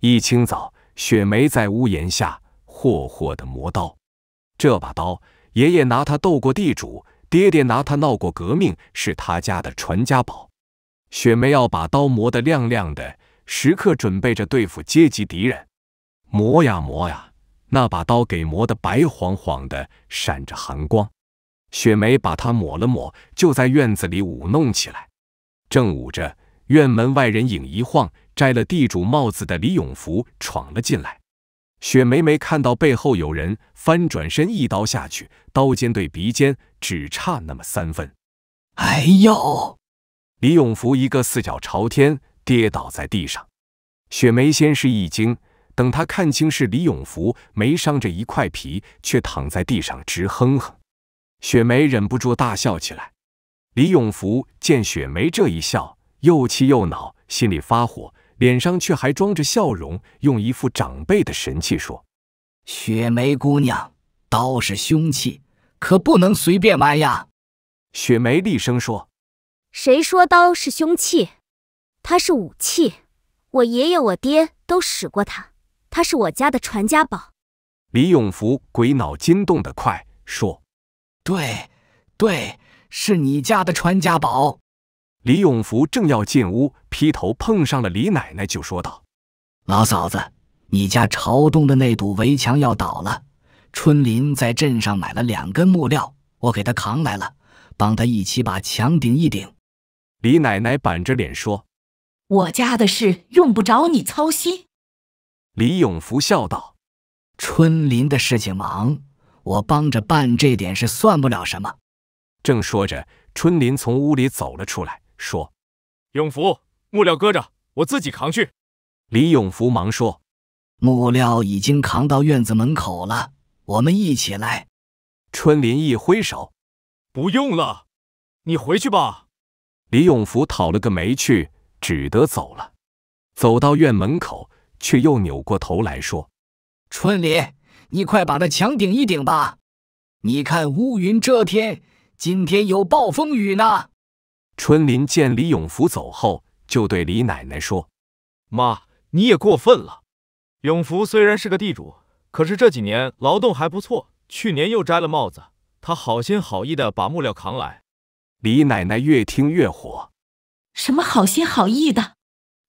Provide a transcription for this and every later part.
一清早，雪梅在屋檐下霍霍的磨刀。这把刀，爷爷拿它斗过地主，爹爹拿它闹过革命，是他家的传家宝。雪梅要把刀磨得亮亮的，时刻准备着对付阶级敌人。磨呀磨呀，那把刀给磨得白晃晃的，闪着寒光。雪梅把它抹了抹，就在院子里舞弄起来。正舞着。院门外人影一晃，摘了地主帽子的李永福闯了进来。雪梅没看到背后有人，翻转身一刀下去，刀尖对鼻尖，只差那么三分。哎呦！李永福一个四脚朝天跌倒在地上。雪梅先是一惊，等她看清是李永福，没伤着一块皮，却躺在地上直哼哼。雪梅忍不住大笑起来。李永福见雪梅这一笑。又气又恼，心里发火，脸上却还装着笑容，用一副长辈的神气说：“雪梅姑娘，刀是凶器，可不能随便玩呀。”雪梅厉声说：“谁说刀是凶器？它是武器，我爷爷、我爹都使过它，它是我家的传家宝。”李永福鬼脑筋动得快，说：“对，对，是你家的传家宝。”李永福正要进屋，劈头碰上了李奶奶，就说道：“老嫂子，你家朝东的那堵围墙要倒了。春林在镇上买了两根木料，我给他扛来了，帮他一起把墙顶一顶。”李奶奶板着脸说：“我家的事用不着你操心。”李永福笑道：“春林的事情忙，我帮着办这点事算不了什么。”正说着，春林从屋里走了出来。说：“永福，木料搁着，我自己扛去。”李永福忙说：“木料已经扛到院子门口了，我们一起来。”春林一挥手：“不用了，你回去吧。”李永福讨了个没趣，只得走了。走到院门口，却又扭过头来说：“春林，你快把那墙顶一顶吧，你看乌云遮天，今天有暴风雨呢。”春林见李永福走后，就对李奶奶说：“妈，你也过分了。永福虽然是个地主，可是这几年劳动还不错。去年又摘了帽子，他好心好意的把木料扛来。”李奶奶越听越火：“什么好心好意的？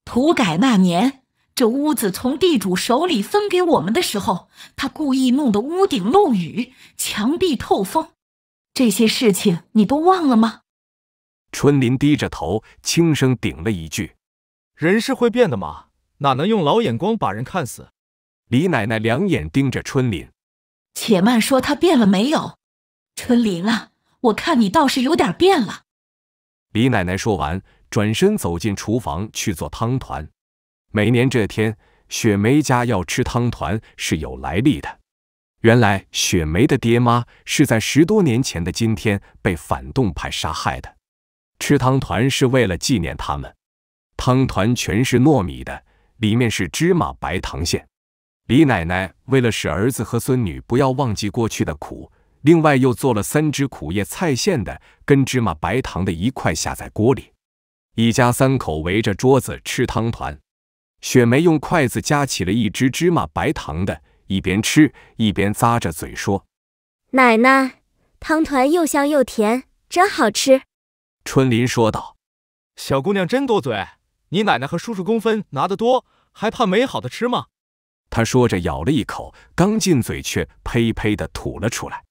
土改那年，这屋子从地主手里分给我们的时候，他故意弄得屋顶漏雨，墙壁透风。这些事情你都忘了吗？”春林低着头，轻声顶了一句：“人是会变的嘛，哪能用老眼光把人看死？”李奶奶两眼盯着春林，且慢说，他变了没有？春林啊，我看你倒是有点变了。”李奶奶说完，转身走进厨房去做汤团。每年这天，雪梅家要吃汤团是有来历的。原来，雪梅的爹妈是在十多年前的今天被反动派杀害的。吃汤团是为了纪念他们，汤团全是糯米的，里面是芝麻白糖馅。李奶奶为了使儿子和孙女不要忘记过去的苦，另外又做了三只苦叶菜馅的，跟芝麻白糖的一块下在锅里。一家三口围着桌子吃汤团，雪梅用筷子夹起了一只芝麻白糖的，一边吃一边咂着嘴说：“奶奶，汤团又香又甜，真好吃。”春林说道：“小姑娘真多嘴，你奶奶和叔叔工分拿得多，还怕没好的吃吗？”他说着咬了一口，刚进嘴却呸呸的吐了出来。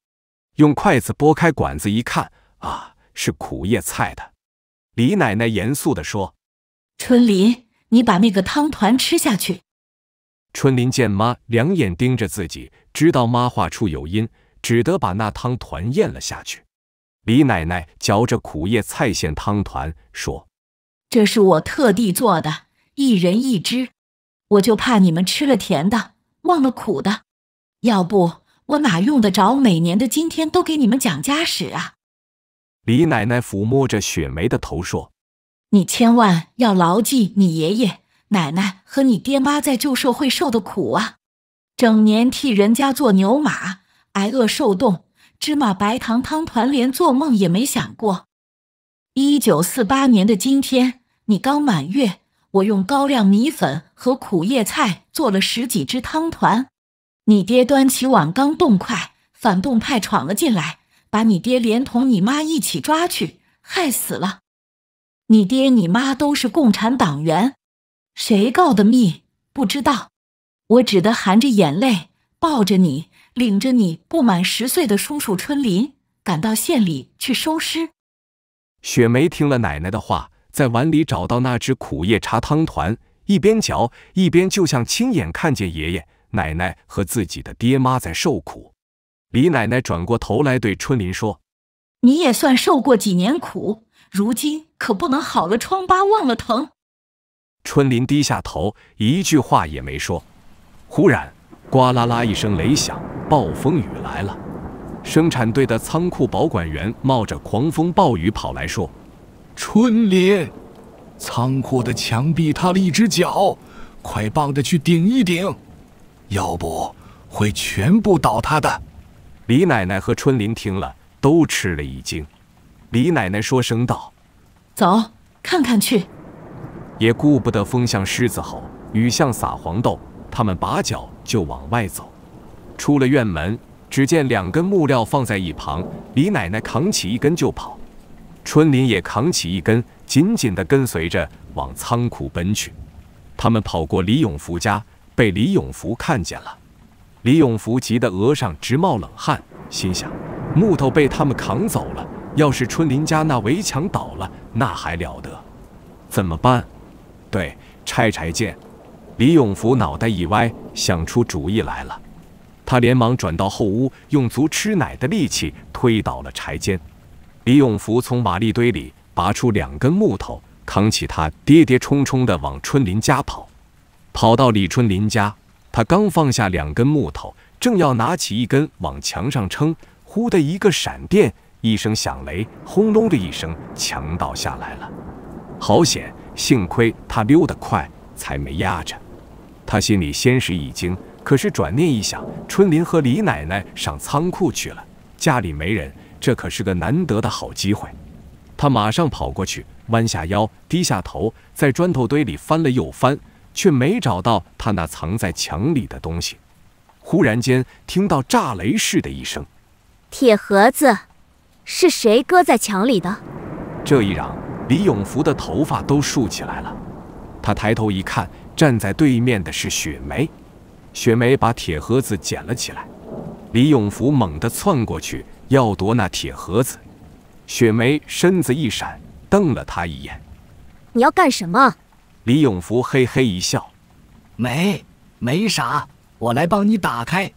用筷子拨开管子一看，啊，是苦叶菜的。李奶奶严肃地说：“春林，你把那个汤团吃下去。”春林见妈两眼盯着自己，知道妈话出有因，只得把那汤团咽了下去。李奶奶嚼着苦叶菜馅汤团说：“这是我特地做的，一人一只。我就怕你们吃了甜的，忘了苦的。要不，我哪用得着每年的今天都给你们讲家史啊？”李奶奶抚摸着雪梅的头说：“你千万要牢记你爷爷奶奶和你爹妈在旧社会受的苦啊，整年替人家做牛马，挨饿受冻。”芝麻白糖汤团，连做梦也没想过。一九四八年的今天，你刚满月，我用高粱米粉和苦叶菜做了十几只汤团。你爹端起碗刚动筷，反动派闯了进来，把你爹连同你妈一起抓去，害死了。你爹你妈都是共产党员，谁告的密？不知道。我只得含着眼泪抱着你。领着你不满十岁的叔叔春林赶到县里去收尸。雪梅听了奶奶的话，在碗里找到那只苦叶茶汤团，一边嚼一边就像亲眼看见爷爷、奶奶和自己的爹妈在受苦。李奶奶转过头来对春林说：“你也算受过几年苦，如今可不能好了疮疤忘了疼。”春林低下头，一句话也没说。忽然。呱啦啦一声雷响，暴风雨来了。生产队的仓库保管员冒着狂风暴雨跑来说：“春林，仓库的墙壁塌了一只脚，快帮着去顶一顶，要不会全部倒塌的。”李奶奶和春林听了都吃了一惊。李奶奶说声道：“走，看看去。”也顾不得风像狮子吼，雨像撒黄豆，他们拔脚。就往外走，出了院门，只见两根木料放在一旁。李奶奶扛起一根就跑，春林也扛起一根，紧紧地跟随着往仓库奔去。他们跑过李永福家，被李永福看见了。李永福急得额上直冒冷汗，心想：木头被他们扛走了，要是春林家那围墙倒了，那还了得？怎么办？对，拆柴建。李永福脑袋一歪。想出主意来了，他连忙转到后屋，用足吃奶的力气推倒了柴间。李永福从瓦砾堆里拔出两根木头，扛起他跌跌冲冲地往春林家跑。跑到李春林家，他刚放下两根木头，正要拿起一根往墙上撑，忽的一个闪电，一声响雷，轰隆的一声，墙倒下来了。好险，幸亏他溜得快，才没压着。他心里先是一惊，可是转念一想，春林和李奶奶上仓库去了，家里没人，这可是个难得的好机会。他马上跑过去，弯下腰，低下头，在砖头堆里翻了又翻，却没找到他那藏在墙里的东西。忽然间，听到炸雷似的一声：“铁盒子是谁搁在墙里的？”这一嚷，李永福的头发都竖起来了。他抬头一看，站在对面的是雪梅。雪梅把铁盒子捡了起来。李永福猛地窜过去，要夺那铁盒子。雪梅身子一闪，瞪了他一眼：“你要干什么？”李永福嘿嘿一笑：“没，没啥，我来帮你打开。”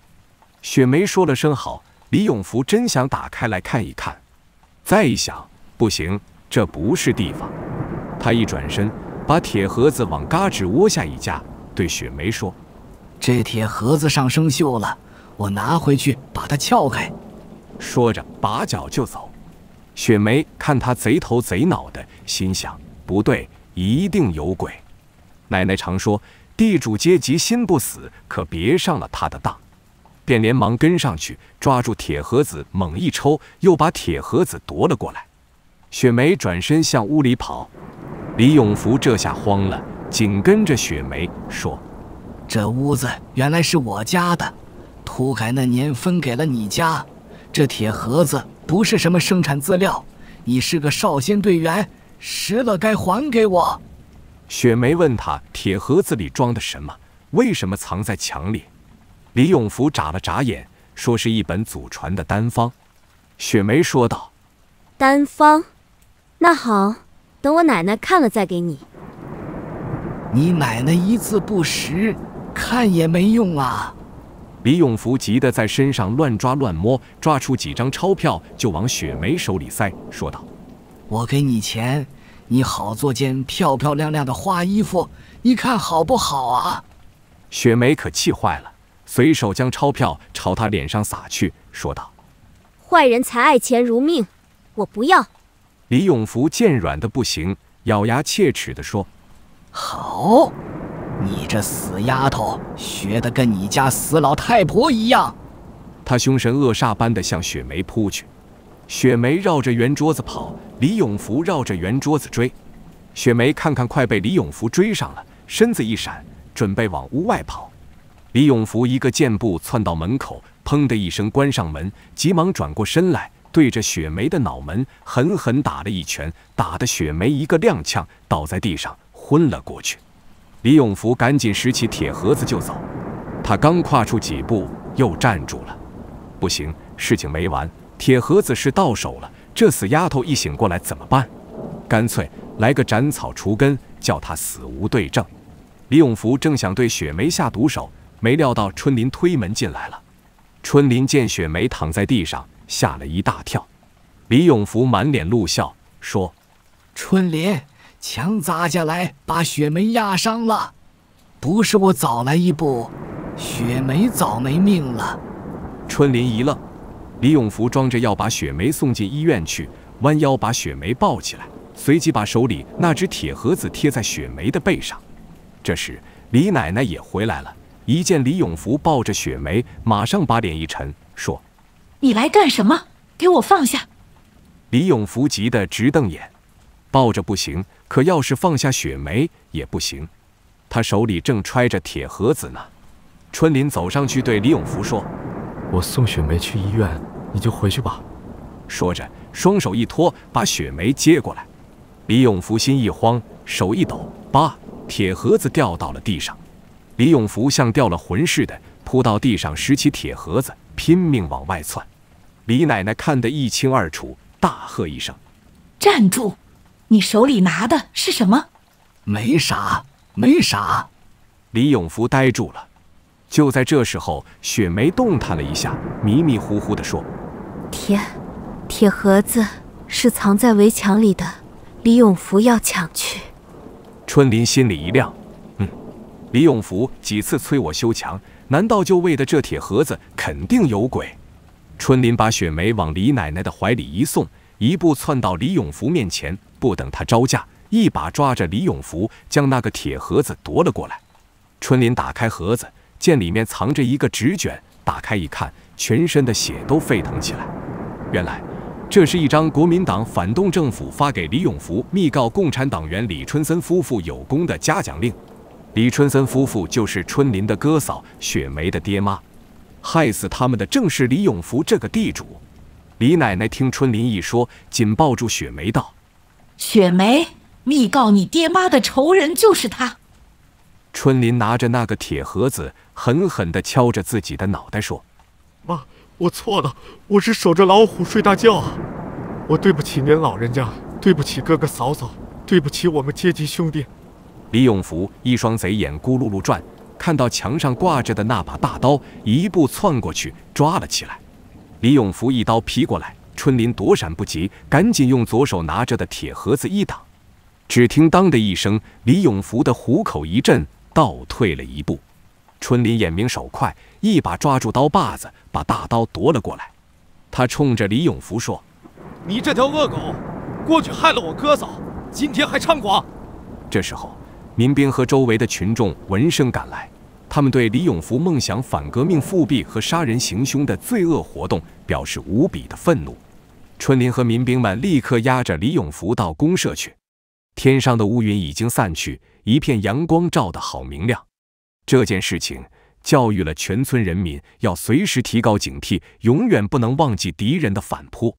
雪梅说了声好。李永福真想打开来看一看，再一想，不行，这不是地方。他一转身。把铁盒子往嘎吱窝下一架，对雪梅说：“这铁盒子上生锈了，我拿回去把它撬开。”说着，拔脚就走。雪梅看他贼头贼脑的，心想：“不对，一定有鬼。”奶奶常说：“地主阶级心不死，可别上了他的当。”便连忙跟上去，抓住铁盒子猛一抽，又把铁盒子夺了过来。雪梅转身向屋里跑。李永福这下慌了，紧跟着雪梅说：“这屋子原来是我家的，土改那年分给了你家。这铁盒子不是什么生产资料，你是个少先队员，拾了该还给我。”雪梅问他：“铁盒子里装的什么？为什么藏在墙里？”李永福眨了眨眼，说：“是一本祖传的丹方。”雪梅说道：“丹方，那好。”等我奶奶看了再给你。你奶奶一字不识，看也没用啊！李永福急得在身上乱抓乱摸，抓出几张钞票就往雪梅手里塞，说道：“我给你钱，你好做件漂漂亮亮的花衣服，你看好不好啊？”雪梅可气坏了，随手将钞票朝他脸上撒去，说道：“坏人才爱钱如命，我不要。”李永福见软的不行，咬牙切齿地说：“好，你这死丫头，学的跟你家死老太婆一样。”他凶神恶煞般地向雪梅扑去，雪梅绕着圆桌子跑，李永福绕着圆桌子追。雪梅看看快被李永福追上了，身子一闪，准备往屋外跑。李永福一个箭步窜到门口，砰的一声关上门，急忙转过身来。对着雪梅的脑门狠狠打了一拳，打得雪梅一个踉跄，倒在地上昏了过去。李永福赶紧拾起铁盒子就走，他刚跨出几步又站住了。不行，事情没完，铁盒子是到手了，这死丫头一醒过来怎么办？干脆来个斩草除根，叫她死无对证。李永福正想对雪梅下毒手，没料到春林推门进来了。春林见雪梅躺在地上。吓了一大跳，李永福满脸露笑说：“春林，墙砸下来，把雪梅压伤了。不是我早来一步，雪梅早没命了。”春林一愣，李永福装着要把雪梅送进医院去，弯腰把雪梅抱起来，随即把手里那只铁盒子贴在雪梅的背上。这时李奶奶也回来了，一见李永福抱着雪梅，马上把脸一沉，说。你来干什么？给我放下！李永福急得直瞪眼，抱着不行，可要是放下雪梅也不行。他手里正揣着铁盒子呢。春林走上去对李永福说：“我送雪梅去医院，你就回去吧。”说着，双手一托，把雪梅接过来。李永福心一慌，手一抖，把铁盒子掉到了地上。李永福像掉了魂似的，扑到地上拾起铁盒子。拼命往外窜，李奶奶看得一清二楚，大喝一声：“站住！你手里拿的是什么？”“没啥，没啥。”李永福呆住了。就在这时候，雪梅动弹了一下，迷迷糊糊地说：“天，铁盒子是藏在围墙里的，李永福要抢去。”春林心里一亮：“嗯，李永福几次催我修墙。”难道就为的这铁盒子？肯定有鬼！春林把雪梅往李奶奶的怀里一送，一步窜到李永福面前，不等他招架，一把抓着李永福，将那个铁盒子夺了过来。春林打开盒子，见里面藏着一个纸卷，打开一看，全身的血都沸腾起来。原来，这是一张国民党反动政府发给李永福、密告共产党员李春森夫妇有功的嘉奖令。李春森夫妇就是春林的哥嫂，雪梅的爹妈，害死他们的正是李永福这个地主。李奶奶听春林一说，紧抱住雪梅道：“雪梅，密告你爹妈的仇人就是他。”春林拿着那个铁盒子，狠狠地敲着自己的脑袋说：“妈，我错了，我是守着老虎睡大觉啊！我对不起您老人家，对不起哥哥嫂嫂，对不起我们阶级兄弟。”李永福一双贼眼咕噜噜转，看到墙上挂着的那把大刀，一步窜过去抓了起来。李永福一刀劈过来，春林躲闪不及，赶紧用左手拿着的铁盒子一挡。只听“当”的一声，李永福的虎口一震，倒退了一步。春林眼明手快，一把抓住刀把子，把大刀夺了过来。他冲着李永福说：“你这条恶狗，过去害了我哥嫂，今天还猖狂。”这时候。民兵和周围的群众闻声赶来，他们对李永福梦想反革命复辟和杀人行凶的罪恶活动表示无比的愤怒。春林和民兵们立刻押着李永福到公社去。天上的乌云已经散去，一片阳光照得好明亮。这件事情教育了全村人民，要随时提高警惕，永远不能忘记敌人的反扑。